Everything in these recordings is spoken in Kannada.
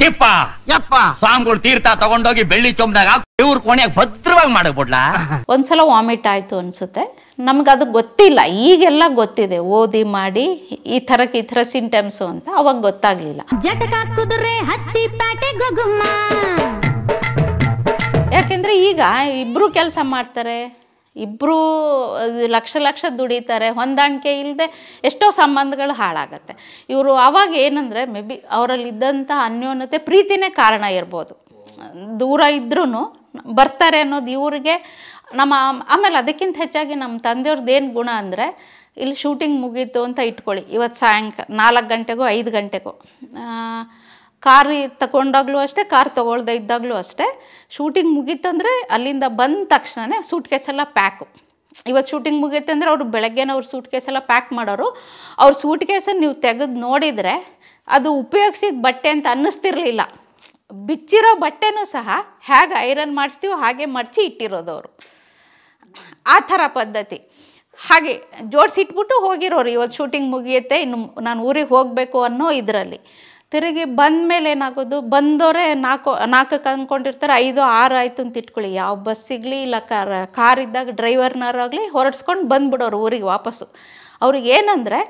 ತಿಪ್ಪ ಯಪ್ಪ ಸ್ವಾಮಿಗಳು ತೀರ್ಥ ತಗೊಂಡೋಗಿ ಬೆಳ್ಳಿ ಚೊಂಬ್ದಾಗ ಇವ್ರ ಕೋಣೆಯಾಗ ಭದ್ರವಾಗಿ ಮಾಡಬಿಡ್ಲಾ ಒಂದ್ಸಲ ವಾಮಿಟ್ ಆಯ್ತು ಅನ್ಸುತ್ತೆ ಅದು ಗೊತ್ತಿಲ್ಲ ಈಗೆಲ್ಲ ಗೊತ್ತಿದೆ ಓದಿ ಮಾಡಿ ಈ ಥರಕ್ಕೆ ಈ ತರ ಸಿಂಟಮ್ಸ್ ಅಂತ ಅವಾಗ ಗೊತ್ತಾಗ್ಲಿಲ್ಲ ಜಟಕ ಕುದುರೆ ಹತ್ತಿ ಪ್ಯಾಟೆ ಯಾಕೆಂದ್ರೆ ಈಗ ಇಬ್ರು ಕೆಲಸ ಮಾಡ್ತಾರೆ ಇಬ್ಬರು ಲಕ್ಷ ಲಕ್ಷ ದುಡಿತಾರೆ ಹೊಂದಾಣಿಕೆ ಇಲ್ಲದೆ ಎಷ್ಟೋ ಸಂಬಂಧಗಳು ಹಾಳಾಗತ್ತೆ ಇವರು ಆವಾಗ ಏನಂದರೆ ಮೇ ಬಿ ಅವರಲ್ಲಿದ್ದಂಥ ಅನ್ಯೋನ್ಯತೆ ಪ್ರೀತಿನೇ ಕಾರಣ ಇರ್ಬೋದು ದೂರ ಇದ್ರೂ ಬರ್ತಾರೆ ಅನ್ನೋದು ಇವರಿಗೆ ನಮ್ಮ ಆಮೇಲೆ ಅದಕ್ಕಿಂತ ಹೆಚ್ಚಾಗಿ ನಮ್ಮ ತಂದೆಯವ್ರದ್ದು ಏನು ಗುಣ ಅಂದರೆ ಇಲ್ಲಿ ಶೂಟಿಂಗ್ ಮುಗೀತು ಅಂತ ಇಟ್ಕೊಳ್ಳಿ ಇವತ್ತು ಸಾಯಂಕಾಲ ನಾಲ್ಕು ಗಂಟೆಗೋ ಐದು ಗಂಟೆಗೋ ಕಾರ್ ತಗೊಂಡಾಗ್ಲೂ ಅಷ್ಟೇ ಕಾರ್ ತೊಗೊಳ್ದೆ ಇದ್ದಾಗಲೂ ಅಷ್ಟೇ ಶೂಟಿಂಗ್ ಮುಗೀತಂದರೆ ಅಲ್ಲಿಂದ ಬಂದ ತಕ್ಷಣವೇ ಸೂಟ್ ಕೇಸೆಲ್ಲ ಪ್ಯಾಕು ಇವತ್ತು ಶೂಟಿಂಗ್ ಮುಗಿಯುತ್ತೆ ಅಂದರೆ ಅವರು ಬೆಳಗ್ಗೆನೇ ಅವ್ರ ಸೂಟ್ ಕೇಸೆಲ್ಲ ಪ್ಯಾಕ್ ಮಾಡೋರು ಅವ್ರ ಸೂಟ್ ಕೇಸನ್ನು ನೀವು ತೆಗೆದು ನೋಡಿದರೆ ಅದು ಉಪಯೋಗಿಸಿದ ಬಟ್ಟೆ ಅಂತ ಅನ್ನಿಸ್ತಿರ್ಲಿಲ್ಲ ಬಿಚ್ಚಿರೋ ಬಟ್ಟೆನೂ ಸಹ ಹೇಗೆ ಐರನ್ ಮಾಡಿಸ್ತೀವೋ ಹಾಗೆ ಮಡಚಿ ಇಟ್ಟಿರೋದು ಅವರು ಆ ಥರ ಪದ್ಧತಿ ಹಾಗೆ ಜೋಡಿಸಿಟ್ಬಿಟ್ಟು ಹೋಗಿರೋರು ಇವತ್ತು ಶೂಟಿಂಗ್ ಮುಗಿಯುತ್ತೆ ಇನ್ನು ನಾನು ಊರಿಗೆ ಹೋಗಬೇಕು ಅನ್ನೋ ಇದರಲ್ಲಿ ತಿರುಗಿ ಬಂದ ಮೇಲೆ ಏನಾಗೋದು ಬಂದವರೇ ನಾಲ್ಕು ನಾಲ್ಕಕ್ಕೆ ಅಂದ್ಕೊಂಡಿರ್ತಾರೆ ಐದು ಆರು ಆಯಿತು ಅಂತ ಇಟ್ಕೊಳ್ಳಿ ಯಾವ ಬಸ್ ಸಿಗಲಿ ಇಲ್ಲ ಕಾರ್ ಕಾರ್ ಇದ್ದಾಗ ಡ್ರೈವರ್ನಾರಾಗಲಿ ಹೊರಡ್ಸ್ಕೊಂಡು ಬಂದ್ಬಿಡೋರು ಊರಿಗೆ ವಾಪಸ್ಸು ಅವ್ರಿಗೆ ಏನಂದರೆ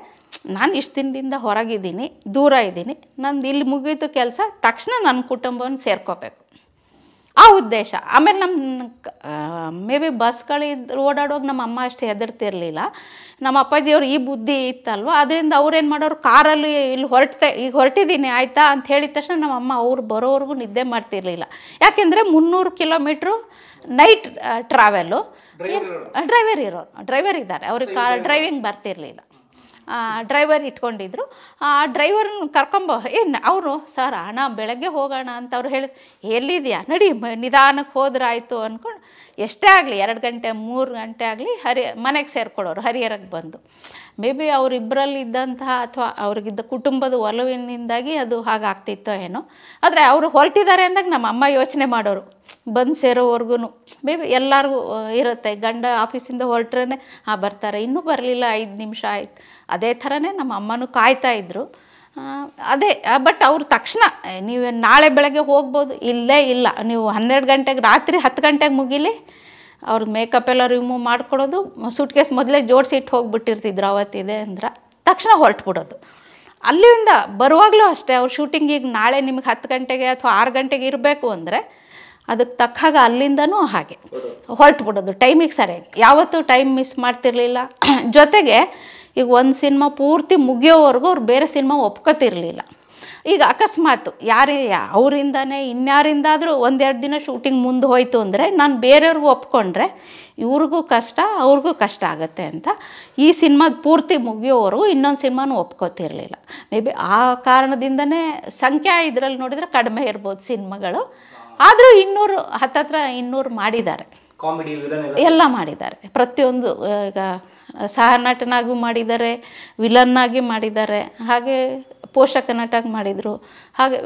ನಾನು ಇಷ್ಟು ದಿನದಿಂದ ಹೊರಗಿದ್ದೀನಿ ದೂರ ಇದ್ದೀನಿ ನಂದು ಇಲ್ಲಿ ಮುಗೀತು ಕೆಲಸ ತಕ್ಷಣ ನನ್ನ ಕುಟುಂಬವನ್ನು ಸೇರ್ಕೋಬೇಕು ಆ ಉದ್ದೇಶ ಆಮೇಲೆ ನಮ್ಮ ಮೇ ಬಿ ಬಸ್ಗಳಿದ್ದು ಓಡಾಡುವಾಗ ನಮ್ಮ ಅಮ್ಮ ಅಷ್ಟು ಹೆದರ್ತಿರ್ಲಿಲ್ಲ ನಮ್ಮ ಅಪ್ಪಾಜಿಯವರು ಈ ಬುದ್ಧಿ ಇತ್ತಲ್ವ ಅದರಿಂದ ಏನು ಮಾಡೋರು ಕಾರಲ್ಲಿ ಇಲ್ಲಿ ಹೊರಟೆ ಈಗ ಹೊರಟಿದ್ದೀನಿ ಆಯಿತಾ ಅಂತ ಹೇಳಿದ ತಕ್ಷಣ ನಮ್ಮ ಅಮ್ಮ ಅವ್ರು ಬರೋವರೆಗೂ ನಿದ್ದೆ ಮಾಡ್ತಿರಲಿಲ್ಲ ಯಾಕೆಂದರೆ ಮುನ್ನೂರು ಕಿಲೋಮೀಟ್ರು ನೈಟ್ ಟ್ರಾವೆಲ್ಲು ಡ್ರೈವರ್ ಇರೋರು ಡ್ರೈವರ್ ಇದ್ದಾರೆ ಅವ್ರಿಗೆ ಕಾರ್ ಡ್ರೈವಿಂಗ್ ಬರ್ತಿರ್ಲಿಲ್ಲ ಡ್ರೈವರ್ ಇಟ್ಕೊಂಡಿದ್ರು ಆ ಡ್ರೈವರ್ನ ಕರ್ಕೊಂಬ ಏನು ಅವರು ಸರ್ ಅಣ್ಣ ಬೆಳಗ್ಗೆ ಹೋಗೋಣ ಅಂತ ಅವ್ರು ಹೇಳಿದ್ರು ಎಲ್ಲಿದೆಯಾ ನಡಿ ನಿಧಾನಕ್ಕೆ ಹೋದ್ರಾಯಿತು ಅಂದ್ಕೊಂಡು ಎಷ್ಟೇ ಆಗಲಿ ಎರಡು ಗಂಟೆ ಮೂರು ಗಂಟೆ ಆಗಲಿ ಹರಿ ಮನೆಗೆ ಸೇರಿಕೊಳ್ಳೋರು ಹರಿಹರಕ್ಕೆ ಬಂದು ಮೇ ಬಿ ಅವರಿಬ್ಬರಲ್ಲಿದ್ದಂತಹ ಅಥವಾ ಅವ್ರಿಗಿದ್ದ ಕುಟುಂಬದ ಒಲವಿನಿಂದಾಗಿ ಅದು ಹಾಗಾಗ್ತಿತ್ತೋ ಏನೋ ಆದರೆ ಅವರು ಹೊರಟಿದ್ದಾರೆ ಅಂದಾಗ ನಮ್ಮ ಅಮ್ಮ ಯೋಚನೆ ಮಾಡೋರು ಬಂದು ಸೇರೋವರೆಗೂ ಮೇ ಬಿ ಎಲ್ಲರಿಗೂ ಇರುತ್ತೆ ಗಂಡ ಆಫೀಸಿಂದ ಹೊರಟ್ರೇ ಆ ಬರ್ತಾರೆ ಇನ್ನೂ ಬರಲಿಲ್ಲ ಐದು ನಿಮಿಷ ಆಯ್ತು ಅದೇ ಥರನೇ ನಮ್ಮ ಅಮ್ಮನೂ ಕಾಯ್ತಾ ಇದ್ದರು ಅದೇ ಬಟ್ ಅವ್ರು ತಕ್ಷಣ ನೀವು ನಾಳೆ ಬೆಳಗ್ಗೆ ಹೋಗ್ಬೋದು ಇಲ್ಲೇ ಇಲ್ಲ ನೀವು ಹನ್ನೆರಡು ಗಂಟೆಗೆ ರಾತ್ರಿ ಹತ್ತು ಗಂಟೆಗೆ ಮುಗಿಲಿ ಅವ್ರ ಮೇಕಪ್ ಎಲ್ಲ ರಿಮೂವ್ ಮಾಡ್ಕೊಡೋದು ಸೂಟ್ ಕೇಸ್ ಮೊದಲೇ ಇಟ್ಟು ಹೋಗಿಬಿಟ್ಟಿರ್ತಿದ್ರು ಅವತ್ತಿದೆ ಅಂದ್ರೆ ತಕ್ಷಣ ಹೊರಟುಬಿಡೋದು ಅಲ್ಲಿಂದ ಬರುವಾಗಲೂ ಅಷ್ಟೇ ಅವ್ರ ಶೂಟಿಂಗ್ ಈಗ ನಾಳೆ ನಿಮಗೆ ಹತ್ತು ಗಂಟೆಗೆ ಅಥವಾ ಆರು ಗಂಟೆಗೆ ಇರಬೇಕು ಅಂದರೆ ಅದಕ್ಕೆ ತಕ್ಕ ಹಾಗೆ ಅಲ್ಲಿಂದನೂ ಹಾಗೆ ಹೊರಟು ಬಿಡೋದು ಟೈಮಿಗೆ ಸರಿಯಾಗಿ ಯಾವತ್ತೂ ಟೈಮ್ ಮಿಸ್ ಮಾಡ್ತಿರ್ಲಿಲ್ಲ ಜೊತೆಗೆ ಈಗ ಒಂದು ಸಿನಿಮಾ ಪೂರ್ತಿ ಮುಗಿಯೋವರೆಗೂ ಅವ್ರು ಬೇರೆ ಸಿನಿಮಾ ಒಪ್ಕೊತಿರ್ಲಿಲ್ಲ ಈಗ ಅಕಸ್ಮಾತ್ ಯಾರೇ ಅವರಿಂದನೇ ಇನ್ಯಾರಿಂದಾದರೂ ಒಂದೆರಡು ದಿನ ಶೂಟಿಂಗ್ ಮುಂದೆ ಹೋಯಿತು ಅಂದರೆ ನಾನು ಬೇರೆಯವ್ರಿಗೂ ಒಪ್ಕೊಂಡ್ರೆ ಇವ್ರಿಗೂ ಕಷ್ಟ ಅವ್ರಿಗೂ ಕಷ್ಟ ಆಗುತ್ತೆ ಅಂತ ಈ ಸಿನಿಮಾದ ಪೂರ್ತಿ ಮುಗಿಯೋವರೆಗೂ ಇನ್ನೊಂದು ಸಿನಿಮಾನು ಒಪ್ಕೋತಿರ್ಲಿಲ್ಲ ಮೇ ಬಿ ಆ ಕಾರಣದಿಂದನೇ ಸಂಖ್ಯೆ ಇದರಲ್ಲಿ ನೋಡಿದರೆ ಕಡಿಮೆ ಇರ್ಬೋದು ಸಿನಿಮಾಗಳು ಆದರೂ ಇನ್ನೂರು ಹತ್ತತ್ರ ಇನ್ನೂರು ಮಾಡಿದ್ದಾರೆ ಎಲ್ಲ ಮಾಡಿದ್ದಾರೆ ಪ್ರತಿಯೊಂದು ಈಗ ಸಹನಟನಾಗೂ ಮಾಡಿದ್ದಾರೆ ವಿಲನ್ನಾಗಿ ಮಾಡಿದ್ದಾರೆ ಹಾಗೆ ಪೋಷಕ ನಟಾಗಿ ಮಾಡಿದರು ಹಾಗೆ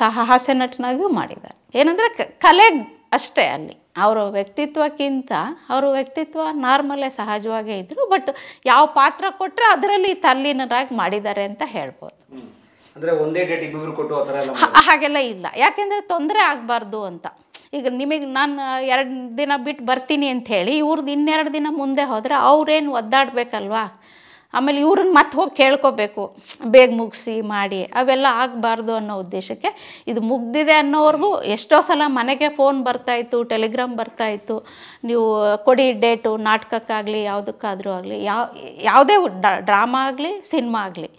ಸಹ ಹಾಸ್ಯ ನಟನಾಗಿಯೂ ಮಾಡಿದ್ದಾರೆ ಏನಂದರೆ ಕಲೆ ಅಷ್ಟೇ ಅಲ್ಲಿ ಅವರ ವ್ಯಕ್ತಿತ್ವಕ್ಕಿಂತ ಅವರ ವ್ಯಕ್ತಿತ್ವ ನಾರ್ಮಲೇ ಸಹಜವಾಗೇ ಇದ್ದರು ಬಟ್ ಯಾವ ಪಾತ್ರ ಕೊಟ್ಟರೆ ಅದರಲ್ಲಿ ತಲ್ಲಿನರಾಗಿ ಮಾಡಿದ್ದಾರೆ ಅಂತ ಹೇಳ್ಬೋದು ಒಂದೇ ಹಾಗೆಲ್ಲ ಇಲ್ಲ ಯಾಕೆಂದರೆ ತೊಂದರೆ ಆಗಬಾರ್ದು ಅಂತ ಈಗ ನಿಮಗೆ ನಾನು ಎರಡು ದಿನ ಬಿಟ್ಟು ಬರ್ತೀನಿ ಅಂತ ಹೇಳಿ ಇವ್ರದ್ದು ಇನ್ನೆರಡು ದಿನ ಮುಂದೆ ಹೋದರೆ ಅವ್ರೇನು ಒದ್ದಾಡಬೇಕಲ್ವಾ ಆಮೇಲೆ ಇವ್ರನ್ನ ಮತ್ತೆ ಹೋಗಿ ಕೇಳ್ಕೋಬೇಕು ಬೇಗ ಮುಗಿಸಿ ಮಾಡಿ ಅವೆಲ್ಲ ಆಗಬಾರ್ದು ಅನ್ನೋ ಉದ್ದೇಶಕ್ಕೆ ಇದು ಮುಗ್ದಿದೆ ಅನ್ನೋವ್ರಿಗೂ ಎಷ್ಟೋ ಸಲ ಮನೆಗೆ ಫೋನ್ ಬರ್ತಾಯಿತ್ತು ಟೆಲಿಗ್ರಾಮ್ ಬರ್ತಾಯಿತ್ತು ನೀವು ಕೊಡಿ ಡೇಟು ನಾಟಕಕ್ಕಾಗಲಿ ಯಾವುದಕ್ಕಾದರೂ ಆಗಲಿ ಯಾವ ಯಾವುದೇ ಡ್ರಾಮಾ ಆಗಲಿ ಸಿನಿಮಾ ಆಗಲಿ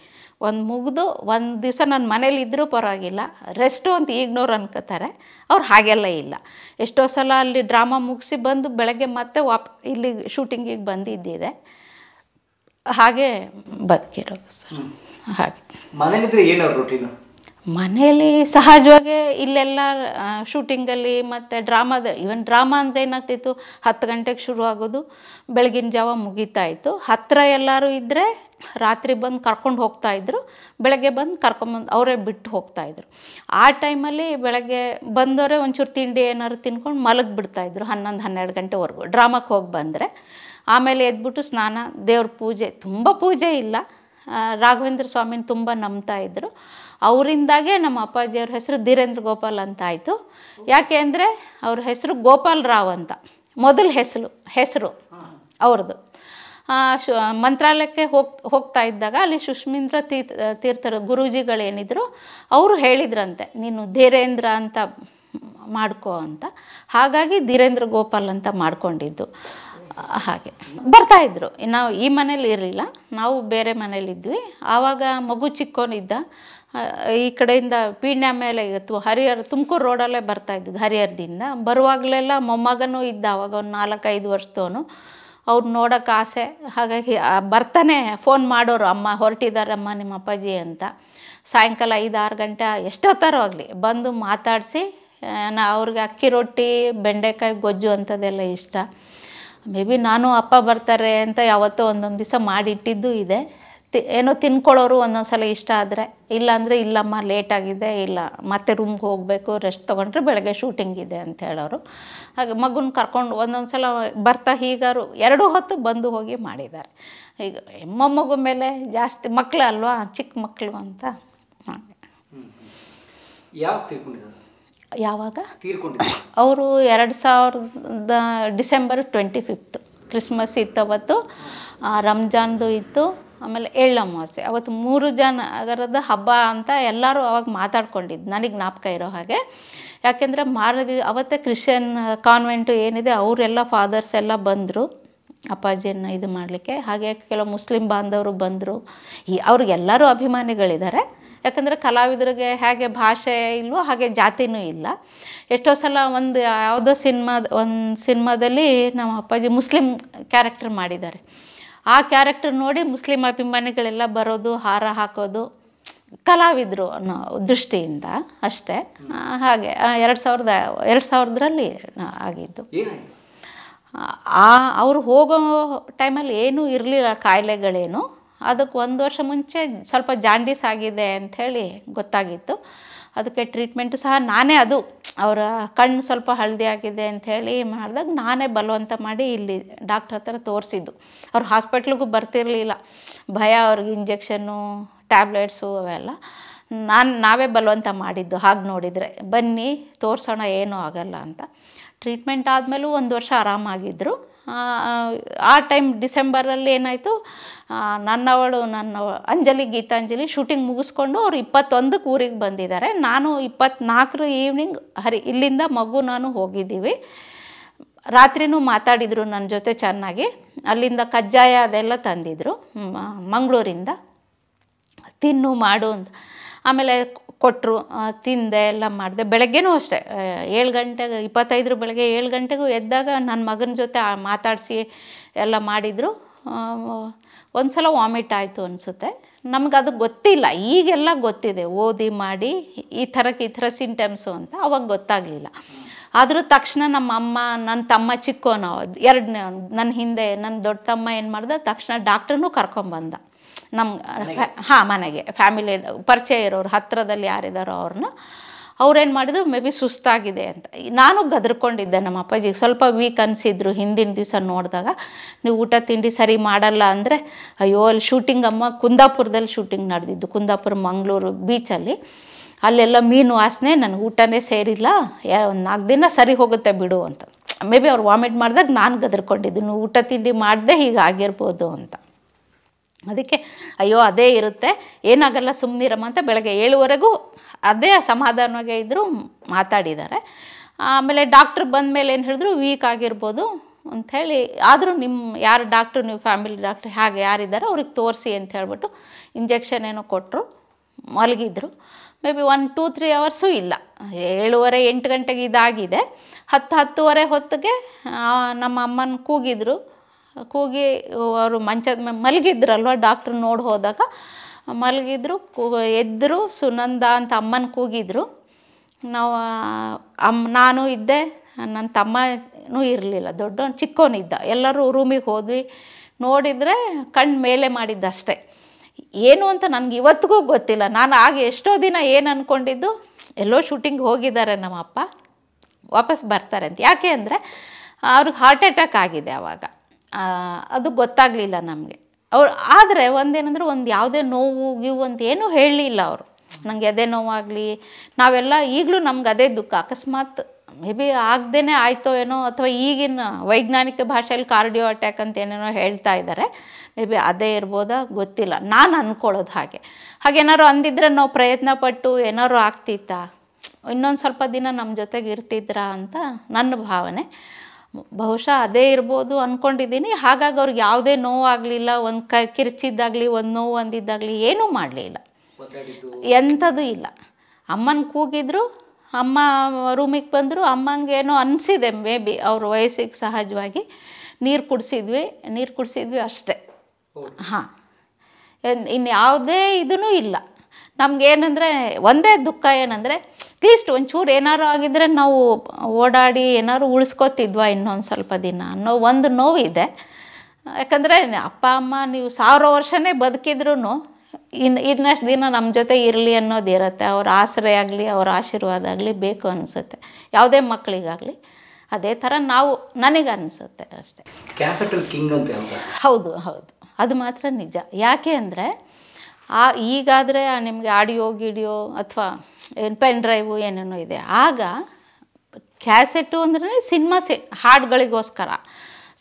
ಒಂದು ಮುಗಿದು ಒಂದು ದಿವಸ ನನ್ನ ಮನೇಲಿ ಇದ್ದರೂ ಪರವಾಗಿಲ್ಲ ರೆಸ್ಟು ಅಂತ ಈಗ್ನೋರು ಅನ್ಕೋತಾರೆ ಅವ್ರು ಹಾಗೆಲ್ಲ ಇಲ್ಲ ಎಷ್ಟೋ ಸಲ ಅಲ್ಲಿ ಡ್ರಾಮಾ ಮುಗಿಸಿ ಬಂದು ಬೆಳಗ್ಗೆ ಮತ್ತೆ ವಾಪ್ ಇಲ್ಲಿ ಶೂಟಿಂಗಿಗೆ ಬಂದಿದ್ದಿದೆ ಹಾಗೆ ಬದುಕಿರೋದು ಸರ್ ಹಾಗೆ ಮನೇಲಿದ್ರೆ ಏನು ರೂಟೀನು ಮನೆಯಲ್ಲಿ ಸಹಜವಾಗೇ ಇಲ್ಲೆಲ್ಲ ಶೂಟಿಂಗಲ್ಲಿ ಮತ್ತು ಡ್ರಾಮಾದ ಇವನ್ ಡ್ರಾಮಾ ಅಂದರೆ ಏನಾಗ್ತಿತ್ತು ಹತ್ತು ಗಂಟೆಗೆ ಶುರು ಆಗೋದು ಬೆಳಗಿನ ಜಾವ ಮುಗೀತಾ ಇತ್ತು ಹತ್ತಿರ ಎಲ್ಲರೂ ಇದ್ದರೆ ರಾತ್ರಿ ಬಂದು ಕರ್ಕೊಂಡು ಹೋಗ್ತಾಯಿದ್ರು ಬೆಳಗ್ಗೆ ಬಂದು ಕರ್ಕೊಂಬಂದು ಅವರೇ ಬಿಟ್ಟು ಹೋಗ್ತಾಯಿದ್ರು ಆ ಟೈಮಲ್ಲಿ ಬೆಳಗ್ಗೆ ಬಂದವರೇ ಒಂಚೂರು ತಿಂಡಿ ಏನಾದ್ರು ತಿನ್ಕೊಂಡು ಮಲಗಿಬಿಡ್ತಾಯಿದ್ರು ಹನ್ನೊಂದು ಹನ್ನೆರಡು ಗಂಟೆವರೆಗೂ ಡ್ರಾಮಕ್ಕೆ ಹೋಗಿ ಬಂದರೆ ಆಮೇಲೆ ಎದ್ಬಿಟ್ಟು ಸ್ನಾನ ದೇವ್ರ ಪೂಜೆ ತುಂಬ ಪೂಜೆ ಇಲ್ಲ ರಾಘವೇಂದ್ರ ಸ್ವಾಮಿನ ತುಂಬ ನಂಬ್ತಾ ಇದ್ದರು ಅವರಿಂದಾಗೆ ನಮ್ಮ ಅಪ್ಪಾಜಿಯವ್ರ ಹೆಸರು ಧೀರೇಂದ್ರ ಗೋಪಾಲ್ ಅಂತ ಆಯಿತು ಯಾಕೆ ಅಂದರೆ ಅವ್ರ ಹೆಸರು ಗೋಪಾಲ್ ರಾವ್ ಅಂತ ಮೊದಲ ಹೆಸರು ಹೆಸರು ಅವ್ರದ್ದು ಮಂತ್ರಾಲಯಕ್ಕೆ ಹೋಗ್ ಹೋಗ್ತಾ ಇದ್ದಾಗ ಅಲ್ಲಿ ಸುಷ್ಮೀಂದ್ರ ತೀರ್ಥ ತೀರ್ಥರು ಗುರೂಜಿಗಳೇನಿದ್ರು ಅವರು ಹೇಳಿದ್ರಂತೆ ನೀನು ಧೀರೇಂದ್ರ ಅಂತ ಮಾಡ್ಕೋ ಅಂತ ಹಾಗಾಗಿ ಧೀರೇಂದ್ರ ಗೋಪಾಲ್ ಅಂತ ಮಾಡ್ಕೊಂಡಿದ್ದು ಹಾಗೆ ಬರ್ತಾ ಇದ್ರು ನಾವು ಈ ಮನೇಲಿ ಇರಲಿಲ್ಲ ನಾವು ಬೇರೆ ಮನೇಲಿದ್ವಿ ಆವಾಗ ಮಗು ಚಿಕ್ಕೋನಿದ್ದ ಈ ಕಡೆಯಿಂದ ಪೀಣ್ಯ ಮೇಲೆ ಇವತ್ತು ಹರಿಹರ ತುಮಕೂರು ರೋಡಲ್ಲೇ ಬರ್ತಾ ಇದ್ದಿದ್ದು ಹರಿಹರದಿಂದ ಬರುವಾಗಲೆಲ್ಲ ಮೊಮ್ಮಗನೂ ಇದ್ದ ಆವಾಗ ಒಂದು ನಾಲ್ಕೈದು ವರ್ಷದವನು ಅವ್ರು ನೋಡೋಕೆ ಆಸೆ ಹಾಗಾಗಿ ಬರ್ತಾನೆ ಫೋನ್ ಮಾಡೋರು ಅಮ್ಮ ಹೊರಟಿದಾರಮ್ಮ ನಿಮ್ಮ ಅಪ್ಪಾಜಿ ಅಂತ ಸಾಯಂಕಾಲ ಐದು ಆರು ಗಂಟೆ ಎಷ್ಟೊತ್ತಾರೋ ಆಗಲಿ ಬಂದು ಮಾತಾಡಿಸಿ ನಾ ಅವ್ರಿಗೆ ಅಕ್ಕಿ ರೊಟ್ಟಿ ಬೆಂಡೆಕಾಯಿ ಗೊಜ್ಜು ಅಂಥದ್ದೆಲ್ಲ ಇಷ್ಟ ಮೇ ಬಿ ನಾನು ಅಪ್ಪ ಬರ್ತಾರೆ ಅಂತ ಯಾವತ್ತೋ ಒಂದೊಂದು ದಿವಸ ಮಾಡಿಟ್ಟಿದ್ದು ಇದೆ ತಿ ಏನೋ ತಿನ್ಕೊಳ್ಳೋರು ಒಂದೊಂದು ಸಲ ಇಷ್ಟ ಆದರೆ ಇಲ್ಲಾಂದರೆ ಇಲ್ಲಮ್ಮ ಲೇಟಾಗಿದೆ ಇಲ್ಲ ಮತ್ತೆ ರೂಮ್ಗೆ ಹೋಗಬೇಕು ರೆಸ್ಟ್ ತೊಗೊಂಡ್ರೆ ಬೆಳಗ್ಗೆ ಶೂಟಿಂಗ್ ಇದೆ ಅಂತ ಹೇಳೋರು ಹಾಗೆ ಮಗುನ ಕರ್ಕೊಂಡು ಒಂದೊಂದು ಸಲ ಬರ್ತಾ ಹೀಗಾರು ಎರಡು ಹೊತ್ತು ಬಂದು ಹೋಗಿ ಮಾಡಿದ್ದಾರೆ ಈಗ ಮಗು ಮೇಲೆ ಜಾಸ್ತಿ ಮಕ್ಕಳು ಅಲ್ವಾ ಚಿಕ್ಕ ಮಕ್ಕಳು ಅಂತ ಹಾಗೆ ಯಾವ ಯಾವಾಗ ಅವರು ಎರಡು ಸಾವಿರದ ಡಿಸೆಂಬರ್ ಟ್ವೆಂಟಿ ಫಿಫ್ತ್ ಕ್ರಿಸ್ಮಸ್ ಇತ್ತು ಅವತ್ತು ರಂಜಾನ್ದು ಇತ್ತು ಆಮೇಲೆ ಎಳ್ಳು ಅಮಾವಾಸ್ಯೆ ಅವತ್ತು ಮೂರು ಜನ ಅಗರದ ಹಬ್ಬ ಅಂತ ಎಲ್ಲರೂ ಅವಾಗ ಮಾತಾಡ್ಕೊಂಡಿದ್ದು ನನಗೆ ಜ್ಞಾಪಕ ಇರೋ ಹಾಗೆ ಯಾಕೆಂದರೆ ಮಾರದಿ ಅವತ್ತೇ ಕ್ರಿಶ್ಚಿಯನ್ ಕಾನ್ವೆಂಟು ಏನಿದೆ ಅವರೆಲ್ಲ ಫಾದರ್ಸ್ ಎಲ್ಲ ಬಂದರು ಅಪ್ಪಾಜಿಯನ್ನು ಇದು ಮಾಡಲಿಕ್ಕೆ ಹಾಗೆ ಕೆಲವು ಮುಸ್ಲಿಂ ಬಾಂಧವರು ಬಂದರು ಈ ಅವ್ರಿಗೆಲ್ಲರೂ ಅಭಿಮಾನಿಗಳಿದ್ದಾರೆ ಯಾಕಂದರೆ ಕಲಾವಿದರಿಗೆ ಹೇಗೆ ಭಾಷೆ ಇಲ್ವೋ ಹಾಗೆ ಜಾತಿನೂ ಇಲ್ಲ ಎಷ್ಟೋ ಸಲ ಒಂದು ಯಾವುದೋ ಸಿನಿಮಾದ ಒಂದು ಸಿನಿಮಾದಲ್ಲಿ ನಮ್ಮ ಅಪ್ಪಾಜಿ ಮುಸ್ಲಿಂ ಕ್ಯಾರೆಕ್ಟರ್ ಮಾಡಿದ್ದಾರೆ ಆ ಕ್ಯಾರೆಕ್ಟರ್ ನೋಡಿ ಮುಸ್ಲಿಂ ಅಭಿಮಾನಿಗಳೆಲ್ಲ ಬರೋದು ಹಾರ ಹಾಕೋದು ಕಲಾವಿದರು ಅನ್ನೋ ದೃಷ್ಟಿಯಿಂದ ಅಷ್ಟೇ ಹಾಗೆ ಎರಡು ಸಾವಿರದ ಎರಡು ಸಾವಿರದ್ರಲ್ಲಿ ಆಗಿದ್ದು ಆ ಅವರು ಹೋಗೋ ಟೈಮಲ್ಲಿ ಏನೂ ಇರಲಿಲ್ಲ ಕಾಯಿಲೆಗಳೇನು ಅದಕ್ಕೆ ಒಂದು ವರ್ಷ ಮುಂಚೆ ಸ್ವಲ್ಪ ಜಾಂಡೀಸ್ ಆಗಿದೆ ಅಂಥೇಳಿ ಗೊತ್ತಾಗಿತ್ತು ಅದಕ್ಕೆ ಟ್ರೀಟ್ಮೆಂಟು ಸಹ ನಾನೇ ಅದು ಅವರ ಕಣ್ಣು ಸ್ವಲ್ಪ ಹಳದಿ ಆಗಿದೆ ಅಂಥೇಳಿ ಮಾಡಿದಾಗ ನಾನೇ ಬಲವಂತ ಮಾಡಿ ಇಲ್ಲಿ ಡಾಕ್ಟ್ರ್ ಹತ್ರ ತೋರಿಸಿದ್ದು ಅವ್ರು ಹಾಸ್ಪಿಟ್ಲಿಗೂ ಬರ್ತಿರಲಿಲ್ಲ ಭಯ ಅವ್ರಿಗೆ ಇಂಜೆಕ್ಷನ್ನು ಟ್ಯಾಬ್ಲೆಟ್ಸು ಅವೆಲ್ಲ ನಾನು ನಾವೇ ಬಲವಂತ ಮಾಡಿದ್ದು ಹಾಗೆ ನೋಡಿದರೆ ಬನ್ನಿ ತೋರಿಸೋಣ ಏನೂ ಆಗಲ್ಲ ಅಂತ ಟ್ರೀಟ್ಮೆಂಟ್ ಆದಮೇಲೂ ಒಂದು ವರ್ಷ ಆರಾಮಾಗಿದ್ದರು ಆ ಟೈಮ್ ಡಿಸೆಂಬರಲ್ಲಿ ಏನಾಯಿತು ನನ್ನವಳು ನನ್ನ ಅಂಜಲಿ ಗೀತಾಂಜಲಿ ಶೂಟಿಂಗ್ ಮುಗಿಸ್ಕೊಂಡು ಅವ್ರು ಇಪ್ಪತ್ತೊಂದಕ್ಕೆ ಊರಿಗೆ ಬಂದಿದ್ದಾರೆ ನಾನು ಇಪ್ಪತ್ನಾಲ್ಕರ ಈವ್ನಿಂಗ್ ಹರಿ ಇಲ್ಲಿಂದ ಮಗು ನಾನು ಹೋಗಿದ್ದೀವಿ ರಾತ್ರಿನೂ ಮಾತಾಡಿದರು ನನ್ನ ಜೊತೆ ಚೆನ್ನಾಗಿ ಅಲ್ಲಿಂದ ಕಜ್ಜಾಯ ಅದೆಲ್ಲ ತಂದಿದ್ದರು ಮಂಗಳೂರಿಂದ ತಿನ್ನು ಮಾಡು ಅಂತ ಆಮೇಲೆ ಕೊಟ್ಟರು ತಿಂದೆ ಎಲ್ಲ ಮಾಡಿದೆ ಬೆಳಗ್ಗೆನೂ ಅಷ್ಟೇ ಏಳು ಗಂಟೆಗೆ ಇಪ್ಪತ್ತೈದರ ಬೆಳಗ್ಗೆ ಏಳು ಗಂಟೆಗೂ ಎದ್ದಾಗ ನನ್ನ ಮಗನ ಜೊತೆ ಮಾತಾಡಿಸಿ ಎಲ್ಲ ಮಾಡಿದರು ಒಂದು ಸಲ ವಾಮಿಟ್ ಆಯಿತು ಅನಿಸುತ್ತೆ ಅದು ಗೊತ್ತಿಲ್ಲ ಈಗೆಲ್ಲ ಗೊತ್ತಿದೆ ಓದಿ ಮಾಡಿ ಈ ಥರಕ್ಕೆ ಈ ಥರ ಸಿಂಟಮ್ಸು ಅಂತ ಅವಾಗ ಗೊತ್ತಾಗಲಿಲ್ಲ ಆದರೂ ತಕ್ಷಣ ನಮ್ಮ ಅಮ್ಮ ನನ್ನ ತಮ್ಮ ಚಿಕ್ಕೋನು ಎರಡು ನನ್ನ ಹಿಂದೆ ನನ್ನ ದೊಡ್ಡ ತಮ್ಮ ಏನು ಮಾಡ್ದೆ ತಕ್ಷಣ ಡಾಕ್ಟ್ರನ್ನೂ ಕರ್ಕೊಂಬಂದ ನಮ್ಮ ಹಾಂ ಮನೆಗೆ ಫ್ಯಾಮಿಲಿ ಪರಿಚಯ ಇರೋರು ಹತ್ತಿರದಲ್ಲಿ ಯಾರಿದ್ದಾರೋ ಅವ್ರನ್ನ ಅವ್ರೇನು ಮಾಡಿದ್ರು ಮೇ ಬಿ ಸುಸ್ತಾಗಿದೆ ಅಂತ ನಾನು ಗದರ್ಕೊಂಡಿದ್ದೆ ನಮ್ಮ ಅಪ್ಪಾಜಿಗೆ ಸ್ವಲ್ಪ ವೀಕ್ ಅನಿಸಿದ್ರು ಹಿಂದಿನ ದಿವಸ ನೋಡಿದಾಗ ನೀವು ಊಟ ತಿಂಡಿ ಸರಿ ಮಾಡಲ್ಲ ಅಂದರೆ ಅಯ್ಯೋ ಅಲ್ಲಿ ಶೂಟಿಂಗ್ ಅಮ್ಮ ಕುಂದಾಪುರದಲ್ಲಿ ಶೂಟಿಂಗ್ ನಡೆದಿದ್ದು ಕುಂದಾಪುರ ಮಂಗಳೂರು ಬೀಚಲ್ಲಿ ಅಲ್ಲೆಲ್ಲ ಮೀನು ವಾಸನೆ ನನಗೆ ಊಟನೇ ಸೇರಿಲ್ಲ ಒಂದು ನಾಲ್ಕು ದಿನ ಸರಿ ಹೋಗುತ್ತೆ ಬಿಡು ಅಂತ ಮೇ ಬಿ ಅವ್ರು ವಾಮಿಟ್ ಮಾಡಿದಾಗ ನಾನು ಗದರ್ಕೊಂಡಿದ್ದು ನೀವು ಊಟ ತಿಂಡಿ ಹೀಗೆ ಆಗಿರ್ಬೋದು ಅಂತ ಅದಕ್ಕೆ ಅಯ್ಯೋ ಅದೇ ಇರುತ್ತೆ ಏನಾಗಲ್ಲ ಸುಮ್ಮನಿರಮ್ಮ ಅಂತ ಬೆಳಗ್ಗೆ ಏಳುವರೆಗೂ ಅದೇ ಸಮಾಧಾನವಾಗೇ ಇದ್ದರೂ ಮಾತಾಡಿದ್ದಾರೆ ಆಮೇಲೆ ಡಾಕ್ಟ್ರ್ ಬಂದ ಮೇಲೆ ಏನು ಹೇಳಿದ್ರು ವೀಕ್ ಆಗಿರ್ಬೋದು ಅಂಥೇಳಿ ಆದರೂ ನಿಮ್ಮ ಯಾರು ಡಾಕ್ಟ್ರು ನೀವು ಫ್ಯಾಮಿಲಿ ಡಾಕ್ಟ್ರ್ ಹೇಗೆ ಯಾರಿದ್ದಾರೆ ಅವ್ರಿಗೆ ತೋರಿಸಿ ಅಂತ ಹೇಳ್ಬಿಟ್ಟು ಇಂಜೆಕ್ಷನ್ ಏನೋ ಕೊಟ್ಟರು ಮಲಗಿದ್ರು maybe one two three hours ಇಲ್ಲ ಏಳುವರೆ ಎಂಟು ಗಂಟೆಗೆ ಇದಾಗಿದೆ ಹತ್ತು ಹತ್ತುವರೆ ಹೊತ್ತಿಗೆ ನಮ್ಮ ಅಮ್ಮನ ಕೂಗಿದ್ರು ಕೂಗಿ ಅವರು ಮಂಚದ ಮೇಲೆ ಮಲಗಿದ್ರಲ್ವ ಡಾಕ್ಟ್ರ್ ನೋಡಿ ಹೋದಾಗ ಮಲಗಿದ್ರು ಕೂ ಎದ್ದರು ಸುನಂದ ಅಂತ ಅಮ್ಮನ ಕೂಗಿದ್ರು ನಾವು ಅಮ್ಮ ನಾನು ಇದ್ದೆ ನನ್ನ ತಮ್ಮನೂ ಇರಲಿಲ್ಲ ದೊಡ್ಡವನು ಚಿಕ್ಕವನಿದ್ದ ಎಲ್ಲರೂ ರೂಮಿಗೆ ಹೋದ್ವಿ ನೋಡಿದರೆ ಕಣ್ಣು ಮೇಲೆ ಮಾಡಿದ್ದಷ್ಟೆ ಏನು ಅಂತ ನನಗೆ ಇವತ್ತಿಗೂ ಗೊತ್ತಿಲ್ಲ ನಾನು ಆಗ ಎಷ್ಟೋ ದಿನ ಏನು ಅಂದ್ಕೊಂಡಿದ್ದು ಎಲ್ಲೋ ಶೂಟಿಂಗ್ ಹೋಗಿದ್ದಾರೆ ನಮ್ಮ ಅಪ್ಪ ವಾಪಸ್ ಬರ್ತಾರೆ ಅಂತ ಯಾಕೆ ಅಂದರೆ ಅವ್ರಿಗೆ ಹಾರ್ಟ್ ಅಟ್ಯಾಕ್ ಆಗಿದೆ ಆವಾಗ ಅದು ಗೊತ್ತಾಗಲಿಲ್ಲ ನಮಗೆ ಅವ್ರು ಆದರೆ ಒಂದೇನಂದ್ರೆ ಒಂದು ಯಾವುದೇ ನೋವು ಗೀವು ಅಂತ ಏನೂ ಹೇಳಲಿಲ್ಲ ಅವರು ನನಗೆ ಅದೇ ನೋವಾಗಲಿ ನಾವೆಲ್ಲ ಈಗಲೂ ನಮ್ಗೆ ಅದೇ ದುಃಖ ಅಕಸ್ಮಾತ್ ಮೇ ಬಿ ಆಗದೇ ಆಯಿತೋ ಏನೋ ಅಥವಾ ಈಗಿನ ವೈಜ್ಞಾನಿಕ ಭಾಷೆಯಲ್ಲಿ ಕಾರ್ಡಿಯೋ ಅಟ್ಯಾಕ್ ಅಂತ ಏನೇನೋ ಹೇಳ್ತಾ ಇದ್ದಾರೆ ಮೇ ಬಿ ಅದೇ ಇರ್ಬೋದಾ ಗೊತ್ತಿಲ್ಲ ನಾನು ಅಂದ್ಕೊಳ್ಳೋದು ಹಾಗೆ ಹಾಗೇನಾರು ಅಂದಿದ್ರೆ ನಾವು ಪ್ರಯತ್ನ ಪಟ್ಟು ಏನಾದ್ರು ಆಗ್ತಿತ್ತಾ ಇನ್ನೊಂದು ಸ್ವಲ್ಪ ದಿನ ನಮ್ಮ ಜೊತೆಗೆ ಇರ್ತಿದ್ರಾ ಅಂತ ನನ್ನ ಭಾವನೆ ಬಹುಶಃ ಅದೇ ಇರ್ಬೋದು ಅಂದ್ಕೊಂಡಿದ್ದೀನಿ ಹಾಗಾಗಿ ಅವ್ರಿಗೆ ಯಾವುದೇ ನೋವಾಗಲಿಲ್ಲ ಒಂದು ಕ ಕಿರ್ಚಿದ್ದಾಗಲಿ ಒಂದು ನೋವು ಅಂದಿದ್ದಾಗಲಿ ಏನೂ ಮಾಡಲಿಲ್ಲ ಎಂಥದ್ದು ಇಲ್ಲ ಅಮ್ಮನ ಕೂಗಿದ್ರು ಅಮ್ಮ ರೂಮಿಗೆ ಬಂದರು ಅಮ್ಮಂಗೇನೋ ಅನಿಸಿದೆ ಮೇ ಬಿ ಅವ್ರ ವಯಸ್ಸಿಗೆ ಸಹಜವಾಗಿ ನೀರು ಕುಡಿಸಿದ್ವಿ ನೀರು ಕುಡಿಸಿದ್ವಿ ಅಷ್ಟೇ ಹಾಂ ಇನ್ಯಾವುದೇ ಇದೂ ಇಲ್ಲ ಏನಂದರೆ ಒಂದೇ ದುಃಖ ಏನಂದರೆ ಅಟ್ಲೀಸ್ಟ್ ಒಂಚೂರು ಏನಾರು ಆಗಿದ್ದರೆ ನಾವು ಓಡಾಡಿ ಏನಾರು ಉಳಿಸ್ಕೋತಿದ್ವಾ ಇನ್ನೊಂದು ಸ್ವಲ್ಪ ದಿನ ಅನ್ನೋ ಒಂದು ನೋವಿದೆ ಯಾಕಂದರೆ ಅಪ್ಪ ಅಮ್ಮ ನೀವು ಸಾವಿರ ವರ್ಷನೇ ಬದುಕಿದ್ರೂ ಇನ್ನು ಇನ್ನಷ್ಟು ದಿನ ನಮ್ಮ ಜೊತೆ ಇರಲಿ ಅನ್ನೋದು ಇರುತ್ತೆ ಅವ್ರ ಆಸರೆ ಆಗಲಿ ಅವ್ರ ಆಶೀರ್ವಾದ ಆಗಲಿ ಬೇಕು ಅನಿಸುತ್ತೆ ಯಾವುದೇ ಮಕ್ಕಳಿಗಾಗಲಿ ಅದೇ ಥರ ನಾವು ನನಗೆ ಅನಿಸುತ್ತೆ ಅಷ್ಟೇ ಹೌದು ಹೌದು ಅದು ಮಾತ್ರ ನಿಜ ಯಾಕೆ ಅಂದರೆ ಆ ಈಗಾದರೆ ನಿಮಗೆ ಆಡಿಯೋ ಗಿಡಿಯೋ ಅಥವಾ ಏನು ಪೆನ್ ಡ್ರೈವು ಏನೇನೋ ಇದೆ ಆಗ ಕ್ಯಾಸೆಟು ಅಂದ್ರೆ ಸಿನಿಮಾ ಸಿ ಹಾಡುಗಳಿಗೋಸ್ಕರ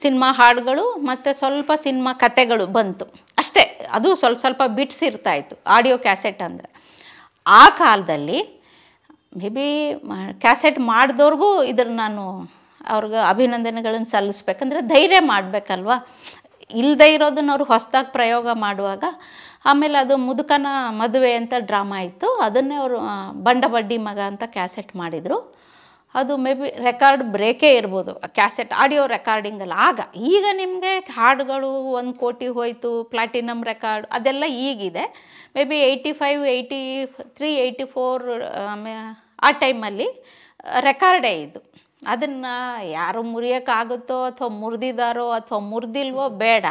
ಸಿನಿಮಾ ಹಾಡುಗಳು ಮತ್ತು ಸ್ವಲ್ಪ ಸಿನಿಮಾ ಕತೆಗಳು ಬಂತು ಅಷ್ಟೇ ಅದು ಸ್ವಲ್ಪ ಸ್ವಲ್ಪ ಬಿಟ್ಸ್ ಇರ್ತಾಯಿತ್ತು ಆಡಿಯೋ ಕ್ಯಾಸೆಟ್ ಅಂದರೆ ಆ ಕಾಲದಲ್ಲಿ ಮೇ ಬಿ ಕ್ಯಾಸೆಟ್ ಮಾಡಿದವ್ರಿಗೂ ಇದ್ರ ನಾನು ಅವ್ರಿಗೆ ಅಭಿನಂದನೆಗಳನ್ನು ಸಲ್ಲಿಸ್ಬೇಕಂದ್ರೆ ಧೈರ್ಯ ಮಾಡಬೇಕಲ್ವಾ ಇಲ್ಲದೆ ಇರೋದನ್ನ ಅವರು ಹೊಸದಾಗಿ ಪ್ರಯೋಗ ಮಾಡುವಾಗ ಆಮೇಲೆ ಅದು ಮುದುಕನ ಮದುವೆ ಅಂತ ಡ್ರಾಮಾ ಇತ್ತು ಅದನ್ನೇ ಅವರು ಬಂಡ ಬಡ್ಡಿ ಮಗ ಅಂತ ಕ್ಯಾಸೆಟ್ ಮಾಡಿದರು ಅದು ಮೇ ಬಿ ರೆಕಾರ್ಡ್ ಬ್ರೇಕೇ ಇರ್ಬೋದು ಕ್ಯಾಸೆಟ್ ಆಡಿಯೋ ರೆಕಾರ್ಡಿಂಗಲ್ಲಿ ಆಗ ಈಗ ನಿಮಗೆ ಹಾಡುಗಳು ಒಂದು ಕೋಟಿ ಹೋಯಿತು ಪ್ಲಾಟಿನಮ್ ರೆಕಾರ್ಡ್ ಅದೆಲ್ಲ ಈಗಿದೆ maybe eighty five eighty three eighty four ಆ ಟೈಮಲ್ಲಿ ರೆಕಾರ್ಡೇ ಇದು ಅದನ್ನು ಯಾರು ಮುರಿಯೋಕ್ಕಾಗುತ್ತೋ ಅಥವಾ ಮುರಿದಿದ್ದಾರೋ ಅಥವಾ ಮುರಿದಿಲ್ವೋ ಬೇಡ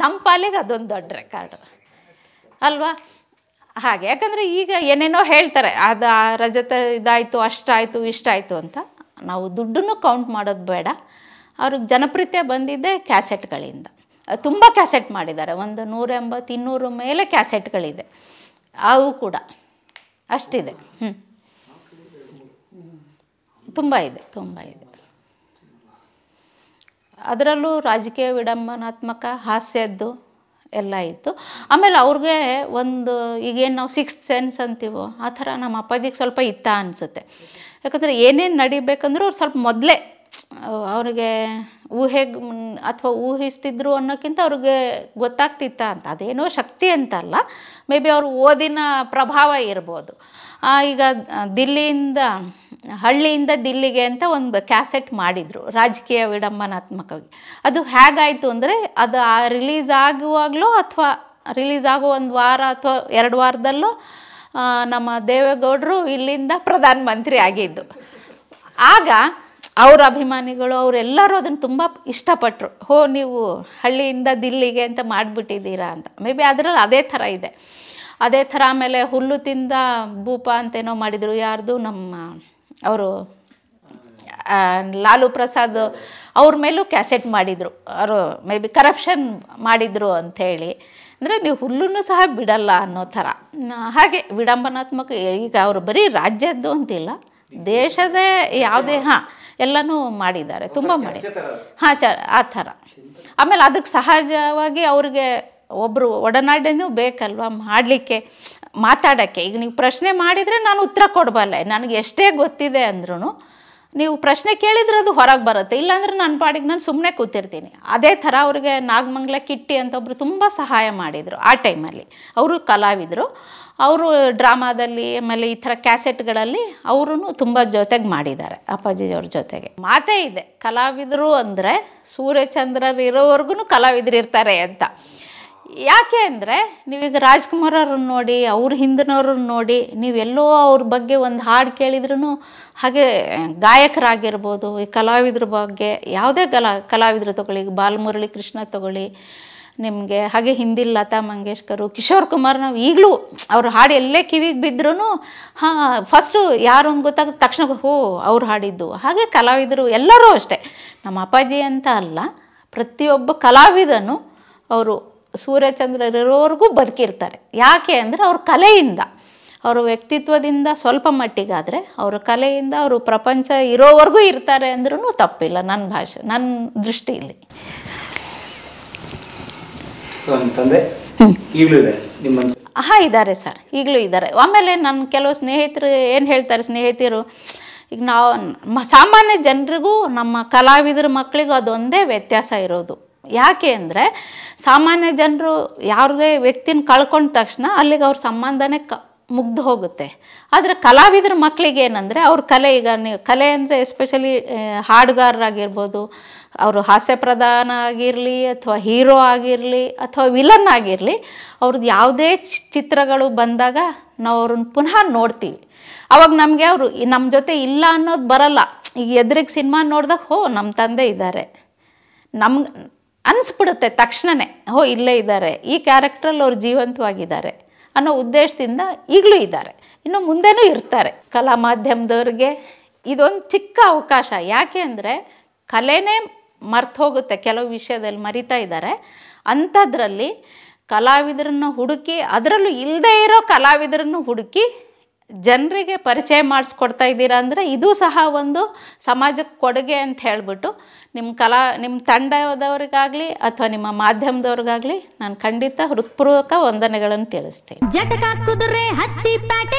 ನಮ್ಮ ಪಾಲಿಗೆ ಅದೊಂದು ದೊಡ್ಡ ರೆಕಾರ್ಡ್ ಅಲ್ವಾ ಹಾಗೆ ಯಾಕಂದರೆ ಈಗ ಏನೇನೋ ಹೇಳ್ತಾರೆ ಅದು ರಜತ ಇದಾಯಿತು ಅಷ್ಟಾಯಿತು ಇಷ್ಟಾಯಿತು ಅಂತ ನಾವು ದುಡ್ಡನ್ನು ಕೌಂಟ್ ಮಾಡೋದು ಬೇಡ ಅವ್ರಿಗೆ ಜನಪ್ರಿಯತೆ ಬಂದಿದ್ದೆ ಕ್ಯಾಸೆಟ್ಗಳಿಂದ ತುಂಬ ಕ್ಯಾಸೆಟ್ ಮಾಡಿದ್ದಾರೆ ಒಂದು ನೂರ ಎಂಬತ್ತು ಇನ್ನೂರು ಮೇಲೆ ಕ್ಯಾಸೆಟ್ಗಳಿದೆ ಅವು ಕೂಡ ಅಷ್ಟಿದೆ ಹ್ಞೂ ತುಂಬ ಇದೆ ತುಂಬ ಇದೆ ಅದರಲ್ಲೂ ರಾಜಕೀಯ ವಿಡಂಬನಾತ್ಮಕ ಹಾಸ್ಯದ್ದು ಎಲ್ಲ ಇತ್ತು ಆಮೇಲೆ ಅವ್ರಿಗೆ ಒಂದು ಈಗೇನು ನಾವು ಸಿಕ್ಸ್ ಸೆನ್ಸ್ ಅಂತೀವೋ ಆ ಥರ ನಮ್ಮ ಅಪ್ಪಾಜಿಗೆ ಸ್ವಲ್ಪ ಇತ್ತ ಅನಿಸುತ್ತೆ ಯಾಕಂದರೆ ಏನೇನು ನಡಿಬೇಕಂದ್ರೂ ಅವ್ರು ಸ್ವಲ್ಪ ಮೊದಲೇ ಅವ್ರಿಗೆ ಊಹೆಗೆ ಅಥವಾ ಊಹಿಸ್ತಿದ್ರು ಅನ್ನೋಕ್ಕಿಂತ ಅವ್ರಿಗೆ ಗೊತ್ತಾಗ್ತಿತ್ತ ಅಂತ ಅದೇನೋ ಶಕ್ತಿ ಅಂತಲ್ಲ ಮೇ ಬಿ ಅವರು ಓದಿನ ಪ್ರಭಾವ ಇರ್ಬೋದು ಈಗ ದಿಲ್ಲಿಯಿಂದ ಹಳ್ಳಿಯಿಂದ ದಿಲ್ಲಿಗೆ ಅಂತ ಒಂದು ಕ್ಯಾಸೆಟ್ ಮಾಡಿದರು ರಾಜಕೀಯ ವಿಡಂಬನಾತ್ಮಕವಾಗಿ ಅದು ಹೇಗಾಯಿತು ಅಂದರೆ ಅದು ಆ ರಿಲೀಸ್ ಆಗುವಾಗಲೋ ಅಥವಾ ರಿಲೀಸ್ ಆಗೋ ಒಂದು ವಾರ ಅಥವಾ ಎರಡು ವಾರದಲ್ಲೋ ನಮ್ಮ ದೇವೇಗೌಡರು ಇಲ್ಲಿಂದ ಪ್ರಧಾನಮಂತ್ರಿ ಆಗಿದ್ದು ಆಗ ಅವರ ಅಭಿಮಾನಿಗಳು ಅವರೆಲ್ಲರೂ ಅದನ್ನು ತುಂಬ ಇಷ್ಟಪಟ್ಟರು ಹೋ ನೀವು ಹಳ್ಳಿಯಿಂದ ದಿಲ್ಲಿಗೆ ಅಂತ ಮಾಡಿಬಿಟ್ಟಿದ್ದೀರಾ ಅಂತ ಮೇ ಬಿ ಅದರಲ್ಲಿ ಅದೇ ಥರ ಇದೆ ಅದೇ ಥರ ಆಮೇಲೆ ಹುಲ್ಲು ತಿಂದ ಭೂಪ ಅಂತೇನೋ ಮಾಡಿದರು ಯಾರ್ದು ನಮ್ಮ ಅವರು ಲಾಲು ಪ್ರಸಾದ್ ಅವ್ರ ಮೇಲೂ ಕ್ಯಾಸೆಟ್ ಮಾಡಿದರು ಅವರು ಮೇ ಬಿ ಕರಪ್ಷನ್ ಮಾಡಿದರು ಅಂಥೇಳಿ ಅಂದರೆ ನೀವು ಹುಲ್ಲನ್ನು ಸಹ ಬಿಡಲ್ಲ ಅನ್ನೋ ಥರ ಹಾಗೆ ವಿಡಂಬನಾತ್ಮಕ ಈಗ ಅವರು ಬರೀ ರಾಜ್ಯದ್ದು ಅಂತಿಲ್ಲ ದೇಶದೇ ಯಾವುದೇ ಹಾಂ ಎಲ್ಲನೂ ಮಾಡಿದ್ದಾರೆ ತುಂಬ ಮಾಡಿ ಹಾಂ ಚ ಆ ಥರ ಆಮೇಲೆ ಅದಕ್ಕೆ ಸಹಜವಾಗಿ ಅವ್ರಿಗೆ ಒಬ್ಬರು ಒಡನಾಡನೂ ಬೇಕಲ್ವ ಮಾಡಲಿಕ್ಕೆ ಮಾತಾಡೋಕ್ಕೆ ಈಗ ನೀವು ಪ್ರಶ್ನೆ ಮಾಡಿದರೆ ನಾನು ಉತ್ತರ ಕೊಡಬಲ್ಲೆ ನನಗೆ ಎಷ್ಟೇ ಗೊತ್ತಿದೆ ಅಂದ್ರೂ ನೀವು ಪ್ರಶ್ನೆ ಕೇಳಿದ್ರೆ ಅದು ಹೊರಗೆ ಬರುತ್ತೆ ಇಲ್ಲಾಂದ್ರೆ ನನ್ನ ಪಾಡಿಗೆ ನಾನು ಸುಮ್ಮನೆ ಕೂತಿರ್ತೀನಿ ಅದೇ ಥರ ಅವ್ರಿಗೆ ನಾಗಮಂಗಲ ಕಿಟ್ಟಿ ಅಂತ ಒಬ್ಬರು ತುಂಬ ಸಹಾಯ ಮಾಡಿದರು ಆ ಟೈಮಲ್ಲಿ ಅವರು ಕಲಾವಿದರು ಅವರು ಡ್ರಾಮಾದಲ್ಲಿ ಆಮೇಲೆ ಈ ಥರ ಕ್ಯಾಸೆಟ್ಗಳಲ್ಲಿ ಅವರೂ ತುಂಬ ಜೊತೆಗೆ ಮಾಡಿದ್ದಾರೆ ಅಪ್ಪಾಜಿಯವ್ರ ಜೊತೆಗೆ ಮಾತೇ ಇದೆ ಕಲಾವಿದರು ಅಂದರೆ ಸೂರ್ಯಚಂದ್ರರು ಇರೋವರೆಗೂ ಕಲಾವಿದರು ಇರ್ತಾರೆ ಅಂತ ಯಾಕೆ ಅಂದರೆ ನೀವೀಗ ರಾಜ್ಕುಮಾರ್ ಅವ್ರನ್ನ ನೋಡಿ ಅವ್ರ ಹಿಂದಿನವ್ರನ್ನ ನೋಡಿ ನೀವೆಲ್ಲೋ ಅವ್ರ ಬಗ್ಗೆ ಒಂದು ಹಾಡು ಕೇಳಿದ್ರೂ ಹಾಗೆ ಗಾಯಕರಾಗಿರ್ಬೋದು ಈ ಕಲಾವಿದ್ರ ಬಗ್ಗೆ ಯಾವುದೇ ಕಲಾ ಕಲಾವಿದರು ತಗೊಳ್ಳಿ ಬಾಲ್ಮುರಳಿ ಕೃಷ್ಣ ತಗೊಳ್ಳಿ ನಿಮಗೆ ಹಾಗೆ ಹಿಂದಿ ಲತಾ ಮಂಗೇಶ್ಕರು ಕಿಶೋರ್ ಕುಮಾರ್ ನಾವು ಈಗಲೂ ಅವ್ರ ಹಾಡು ಎಲ್ಲೇ ಕಿವಿಗೆ ಬಿದ್ದರೂ ಹಾಂ ಫಸ್ಟು ಯಾರು ಅಂತ ಗೊತ್ತಾಗ ತಕ್ಷಣ ಹೋ ಅವ್ರು ಹಾಡಿದ್ದು ಹಾಗೆ ಕಲಾವಿದರು ಎಲ್ಲರೂ ಅಷ್ಟೇ ನಮ್ಮ ಅಪ್ಪಾಜಿ ಅಂತ ಅಲ್ಲ ಪ್ರತಿಯೊಬ್ಬ ಕಲಾವಿದನು ಅವರು ಇರೋವರೆಗೂ ಬದುಕಿರ್ತಾರೆ ಯಾಕೆ ಅಂದರೆ ಅವ್ರ ಕಲೆಯಿಂದ ಅವರ ವ್ಯಕ್ತಿತ್ವದಿಂದ ಸ್ವಲ್ಪ ಮಟ್ಟಿಗಾದರೆ ಅವರ ಕಲೆಯಿಂದ ಅವರು ಪ್ರಪಂಚ ಇರೋವರೆಗೂ ಇರ್ತಾರೆ ಅಂದ್ರೂ ತಪ್ಪಿಲ್ಲ ನನ್ನ ಭಾಷೆ ನನ್ನ ದೃಷ್ಟಿಯಲ್ಲಿ ಹಾಂ ಇದ್ದಾರೆ ಸರ್ ಈಗಲೂ ಇದ್ದಾರೆ ಆಮೇಲೆ ನನ್ನ ಕೆಲವು ಸ್ನೇಹಿತರು ಏನು ಹೇಳ್ತಾರೆ ಸ್ನೇಹಿತರು ಈಗ ನಾವು ಸಾಮಾನ್ಯ ಜನರಿಗೂ ನಮ್ಮ ಕಲಾವಿದರ ಮಕ್ಕಳಿಗೂ ಅದೊಂದೇ ವ್ಯತ್ಯಾಸ ಇರೋದು ಯಾಕೆ ಅಂದರೆ ಸಾಮಾನ್ಯ ಜನರು ಯಾರದೇ ವ್ಯಕ್ತಿನ ಕಳ್ಕೊಂಡ ತಕ್ಷಣ ಅಲ್ಲಿಗೆ ಅವ್ರ ಸಂಬಂಧನೇ ಕ ಮುಗ್ದು ಹೋಗುತ್ತೆ ಆದರೆ ಕಲಾವಿದರ ಮಕ್ಕಳಿಗೆ ಏನಂದರೆ ಅವ್ರ ಕಲೆ ಈಗ ನೀವು ಕಲೆ ಅಂದರೆ ಎಸ್ಪೆಷಲಿ ಹಾಡುಗಾರರಾಗಿರ್ಬೋದು ಅವರು ಹಾಸ್ಯ ಪ್ರಧಾನ ಆಗಿರಲಿ ಅಥವಾ ಹೀರೋ ಆಗಿರಲಿ ಅಥವಾ ವಿಲನ್ ಆಗಿರಲಿ ಅವ್ರದ್ದು ಯಾವುದೇ ಚಿತ್ರಗಳು ಬಂದಾಗ ನಾವು ಅವ್ರನ್ನ ಪುನಃ ನೋಡ್ತೀವಿ ಅವಾಗ ನಮಗೆ ಅವರು ನಮ್ಮ ಜೊತೆ ಇಲ್ಲ ಅನ್ನೋದು ಬರಲ್ಲ ಈಗ ಎದುರಿಗೆ ಸಿನಿಮಾ ನೋಡಿದಾಗ ಹೋ ನಮ್ಮ ತಂದೆ ಇದ್ದಾರೆ ನಮ್ಗೆ ಅನಿಸ್ಬಿಡುತ್ತೆ ತಕ್ಷಣವೇ ಓ ಇಲ್ಲೇ ಇದ್ದಾರೆ ಈ ಕ್ಯಾರೆಕ್ಟ್ರಲ್ಲಿ ಅವ್ರು ಜೀವಂತವಾಗಿದ್ದಾರೆ ಅನ್ನೋ ಉದ್ದೇಶದಿಂದ ಈಗಲೂ ಇದ್ದಾರೆ ಇನ್ನು ಮುಂದೆನೂ ಇರ್ತಾರೆ ಕಲಾ ಮಾಧ್ಯಮದವ್ರಿಗೆ ಇದೊಂದು ಚಿಕ್ಕ ಅವಕಾಶ ಯಾಕೆ ಅಂದರೆ ಕಲೆನೇ ಮರ್ತು ಹೋಗುತ್ತೆ ಕೆಲವು ವಿಷಯದಲ್ಲಿ ಮರಿತಾ ಇದ್ದಾರೆ ಅಂಥದ್ರಲ್ಲಿ ಕಲಾವಿದರನ್ನು ಹುಡುಕಿ ಅದರಲ್ಲೂ ಇಲ್ಲದೇ ಇರೋ ಕಲಾವಿದರನ್ನು ಹುಡುಕಿ ಜನರಿಗೆ ಪರಿಚಯ ಮಾಡಿಸ್ಕೊಡ್ತಾ ಇದ್ದೀರಾ ಅಂದರೆ ಇದು ಸಹ ಒಂದು ಸಮಾಜಕ್ಕೆ ಕೊಡುಗೆ ಅಂತ ಹೇಳಿಬಿಟ್ಟು ನಿಮ್ಮ ಕಲಾ ನಿಮ್ಮ ತಂಡದವ್ರಿಗಾಗಲಿ ಅಥವಾ ನಿಮ್ಮ ಮಾಧ್ಯಮದವ್ರಿಗಾಗಲಿ ನಾನು ಖಂಡಿತ ಹೃತ್ಪೂರ್ವಕ ವಂದನೆಗಳನ್ನು ತಿಳಿಸ್ತೇನೆ ಜಟಕ ಕುದುರೆ ಹತ್ತಿ ಪ್ಯಾಟೆ